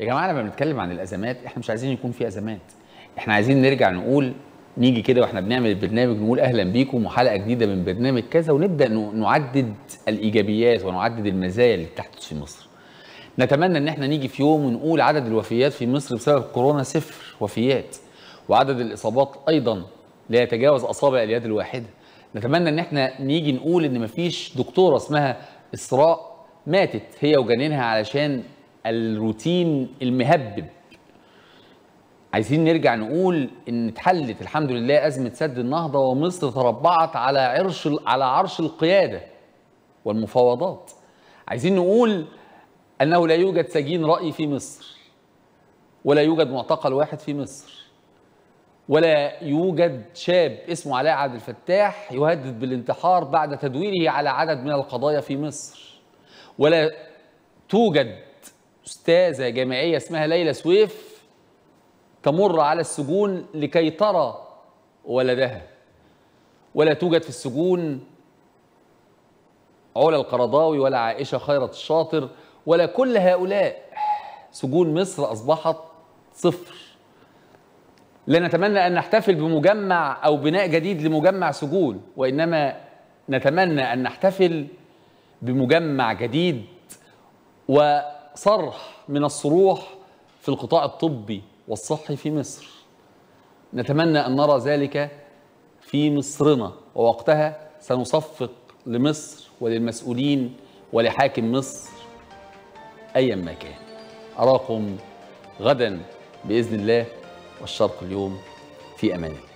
يا جماعه لما بنتكلم عن الازمات احنا مش عايزين يكون في ازمات احنا عايزين نرجع نقول نيجي كده واحنا بنعمل البرنامج نقول اهلا بيكم وحلقه جديده من برنامج كذا ونبدا نعدد الايجابيات ونعدد المزايا اللي بتحدث في مصر نتمنى ان احنا نيجي في يوم ونقول عدد الوفيات في مصر بسبب كورونا صفر وفيات وعدد الاصابات ايضا لا يتجاوز اصابع اليد الواحده نتمنى ان احنا نيجي نقول ان مفيش دكتوره اسمها اسراء ماتت هي وجنينها علشان الروتين المهبب عايزين نرجع نقول ان اتحلت الحمد لله ازمه سد النهضه ومصر تربعت على عرش على عرش القياده والمفاوضات عايزين نقول انه لا يوجد سجين راي في مصر ولا يوجد معتقل واحد في مصر ولا يوجد شاب اسمه علاء عبد الفتاح يهدد بالانتحار بعد تدويره على عدد من القضايا في مصر ولا توجد استاذه جامعيه اسمها ليلى سويف تمر على السجون لكي ترى ولدها ولا توجد في السجون علا القرضاوي ولا عائشه خيرت الشاطر ولا كل هؤلاء سجون مصر اصبحت صفر لا نتمنى ان نحتفل بمجمع او بناء جديد لمجمع سجون وانما نتمنى ان نحتفل بمجمع جديد و صرح من الصروح في القطاع الطبي والصحي في مصر نتمنى أن نرى ذلك في مصرنا ووقتها سنصفق لمصر وللمسؤولين ولحاكم مصر أيا ما كان أراكم غدا بإذن الله والشرق اليوم في أمان الله